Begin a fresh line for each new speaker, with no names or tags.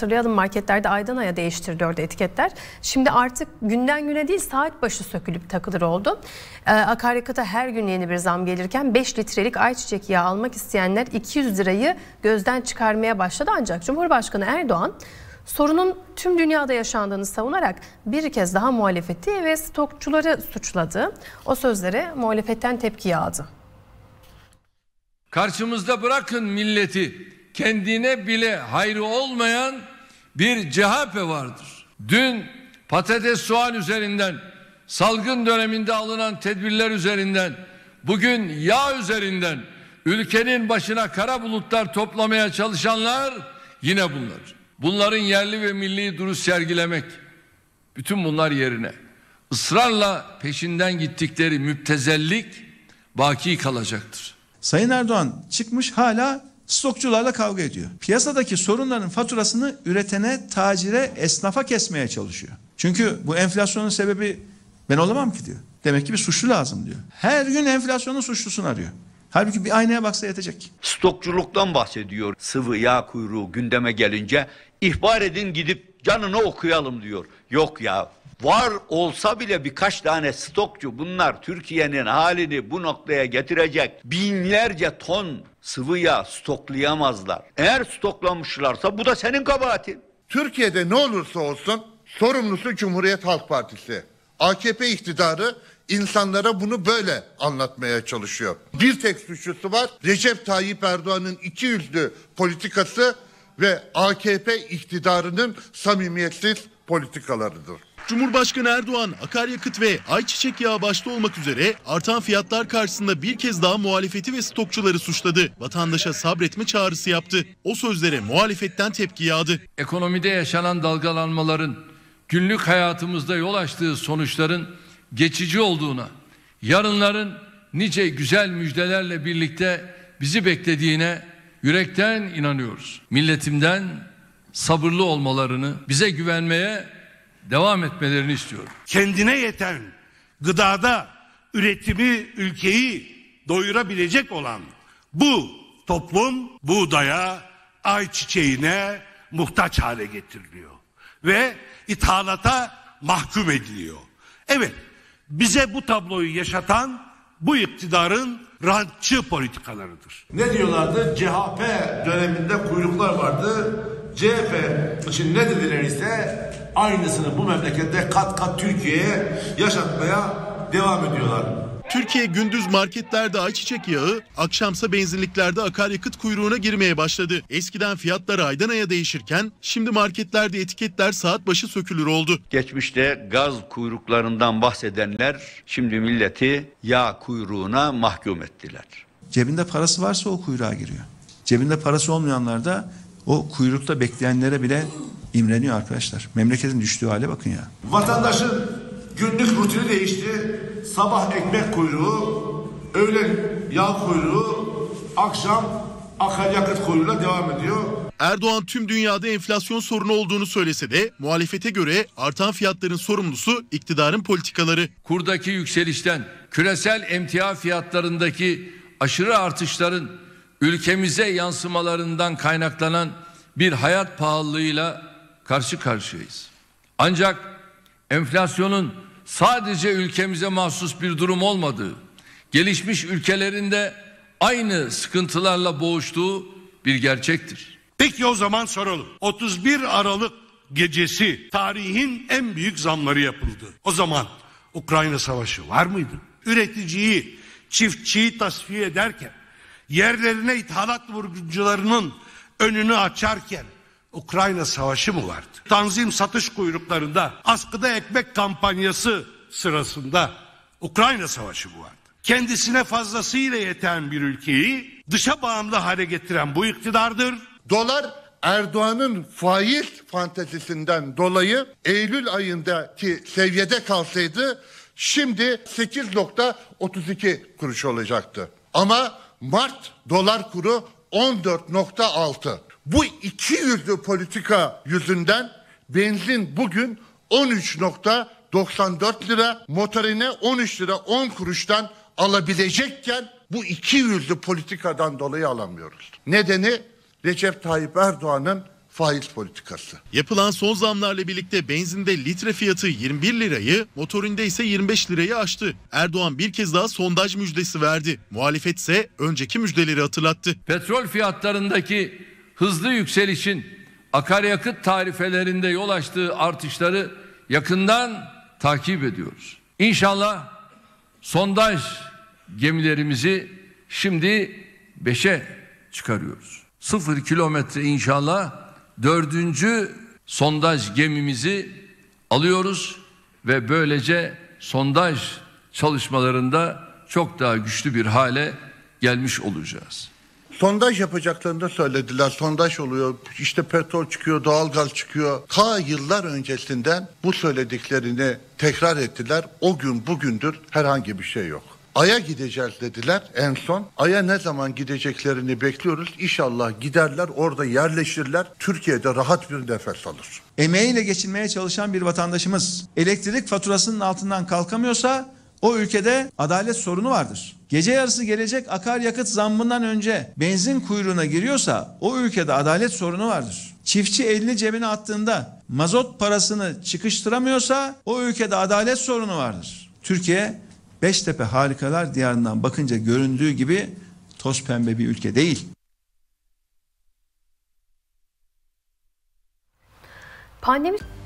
Hatırlayalım marketlerde aydan aya değiştiriliyordu etiketler. Şimdi artık günden güne değil saat başı sökülüp takılır oldu. Ee, akaryakıta her gün yeni bir zam gelirken 5 litrelik ayçiçek yağı almak isteyenler 200 lirayı gözden çıkarmaya başladı. Ancak Cumhurbaşkanı Erdoğan sorunun tüm dünyada yaşandığını savunarak bir kez daha muhalefeti ve stokçuları suçladı. O sözlere muhalefetten tepki yağdı. Karşımızda bırakın milleti kendine bile hayrı olmayan bir CHP vardır. Dün patates soğan üzerinden, salgın döneminde alınan tedbirler üzerinden, bugün yağ üzerinden ülkenin başına kara bulutlar toplamaya çalışanlar yine bunlar. Bunların yerli ve milli duruş sergilemek. Bütün bunlar yerine ısrarla peşinden gittikleri müptezellik baki kalacaktır. Sayın
Erdoğan çıkmış hala stokçularla kavga ediyor. Piyasadaki sorunların faturasını üretene, tacire, esnafa kesmeye çalışıyor. Çünkü bu enflasyonun sebebi ben olamam ki diyor. Demek ki bir suçlu lazım diyor. Her gün enflasyonun suçlusunu arıyor. Halbuki bir aynaya baksa yetecek.
Stokçuluktan bahsediyor. Sıvı yağ kuyruğu gündeme gelince ihbar edin gidip canını okuyalım diyor. Yok ya var olsa bile birkaç tane stokçu bunlar Türkiye'nin halini bu noktaya getirecek binlerce ton sıvı yağ stoklayamazlar. Eğer stoklamışlarsa bu da senin kabahatin.
Türkiye'de ne olursa olsun sorumlusu Cumhuriyet Halk Partisi. AKP iktidarı insanlara bunu böyle anlatmaya çalışıyor. Bir tek suçlusu var. Recep Tayyip Erdoğan'ın iki yüzlü politikası ve AKP iktidarının samimiyetsiz politikalarıdır. Cumhurbaşkanı Erdoğan akaryakıt ve
ayçiçek yağı başta olmak üzere artan fiyatlar karşısında bir kez daha muhalefeti ve stokçuları suçladı. Vatandaşa sabretme çağrısı yaptı. O sözlere muhalefetten tepki yağdı.
Ekonomide yaşanan dalgalanmaların günlük hayatımızda yol açtığı sonuçların geçici olduğuna, yarınların nice güzel müjdelerle birlikte bizi beklediğine yürekten inanıyoruz. Milletimden sabırlı olmalarını, bize güvenmeye devam etmelerini istiyorum. Kendine yeten
gıdada üretimi ülkeyi doyurabilecek olan bu toplum buğdaya, ayçiçeğine muhtaç hale getiriliyor ve ithalata mahkum ediliyor. Evet, bize bu tabloyu yaşatan bu iktidarın rantçı politikalarıdır. Ne diyorlardı? CHP döneminde kuyruklar vardı. CHP
için ne dediler ise aynısını bu memlekette kat kat Türkiye'ye yaşatmaya devam ediyorlar. Türkiye gündüz marketlerde ayçiçek yağı, akşamsa benzinliklerde akaryakıt kuyruğuna girmeye başladı. Eskiden fiyatlar aydan aya değişirken şimdi marketlerde etiketler saat başı sökülür oldu.
Geçmişte gaz kuyruklarından bahsedenler şimdi milleti yağ kuyruğuna mahkum ettiler.
Cebinde parası varsa o kuyruğa giriyor. Cebinde parası olmayanlar da o kuyrukta bekleyenlere bile imreniyor arkadaşlar. Memleketin düştüğü hale bakın ya.
Vatandaşın günlük rutini
değişti. Sabah ekmek kuyruğu, öğlen yağ kuyruğu, akşam akaryakıt kuyruğuyla devam ediyor. Erdoğan tüm dünyada enflasyon sorunu olduğunu söylese de muhalefete göre artan fiyatların sorumlusu iktidarın politikaları.
Kurdaki yükselişten, küresel emtia fiyatlarındaki aşırı artışların ülkemize yansımalarından kaynaklanan bir hayat pahalılığıyla karşı karşıyayız. Ancak enflasyonun sadece ülkemize mahsus bir durum olmadığı, gelişmiş ülkelerinde aynı sıkıntılarla boğuştuğu bir gerçektir. Peki o zaman soralım. 31
Aralık gecesi tarihin en büyük zamları yapıldı. O zaman Ukrayna Savaşı var mıydı? Üreticiyi, çiftçiyi tasfiye ederken, yerlerine ithalat vurgucularının önünü açarken, Ukrayna savaşı mı vardı? Tanzim satış kuyruklarında askıda ekmek kampanyası sırasında Ukrayna savaşı mı vardı? Kendisine fazlasıyla yeten bir ülkeyi
dışa bağımlı hale getiren bu iktidardır. Dolar Erdoğan'ın faiz fantezisinden dolayı Eylül ayındaki seviyede kalsaydı şimdi 8.32 kuruş olacaktı. Ama Mart dolar kuru 14.6. Bu iki yüzlü politika yüzünden benzin bugün 13.94 lira, motorine 13 lira 10 kuruştan alabilecekken bu iki yüzlü politikadan dolayı alamıyoruz. Nedeni Recep Tayyip Erdoğan'ın faiz politikası.
Yapılan son zamlarla birlikte benzinde litre fiyatı 21 lirayı, motorinde ise 25 lirayı aştı. Erdoğan bir kez daha sondaj müjdesi verdi. Muhalefet ise önceki müjdeleri
hatırlattı. Petrol fiyatlarındaki hızlı yükselişin akaryakıt tarifelerinde yol açtığı artışları yakından takip ediyoruz. İnşallah sondaj gemilerimizi şimdi 5'e çıkarıyoruz. 0 kilometre inşallah dördüncü sondaj gemimizi alıyoruz ve böylece sondaj çalışmalarında çok daha güçlü bir hale gelmiş olacağız
sondaj yapacaklarını söylediler. Sondaj oluyor. İşte petrol çıkıyor, doğalgaz çıkıyor. Ka yıllar öncesinden bu söylediklerini tekrar ettiler. O gün bugündür herhangi bir şey yok. Ay'a gideceğiz dediler en son. Ay'a ne zaman gideceklerini bekliyoruz. İnşallah giderler orada yerleşirler. Türkiye'de rahat bir nefes
alır. Emeğiyle geçinmeye çalışan bir vatandaşımız elektrik faturasının altından kalkamıyorsa o ülkede adalet sorunu vardır. Gece yarısı gelecek akaryakıt zammından önce benzin kuyruğuna giriyorsa o ülkede adalet sorunu vardır. Çiftçi elini cebine attığında mazot parasını çıkıştıramıyorsa o ülkede adalet sorunu vardır. Türkiye Beştepe harikalar diyarından bakınca göründüğü gibi toz pembe bir ülke değil.
Pandemi